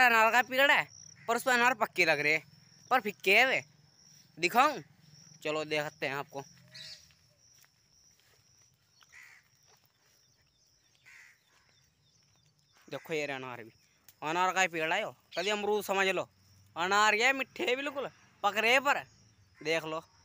खट्टा अनार का पीरियड है पर उस पर अनार पक्के लग रहे पर फिक्के है वे दिखाऊँ चलो देखते हैं आपको देखो ये अनार भी अनार का ही पेड़ है कभी अमरूद समझ लो अनार ये मिठे बिल्कुल पक रहे पर देख लो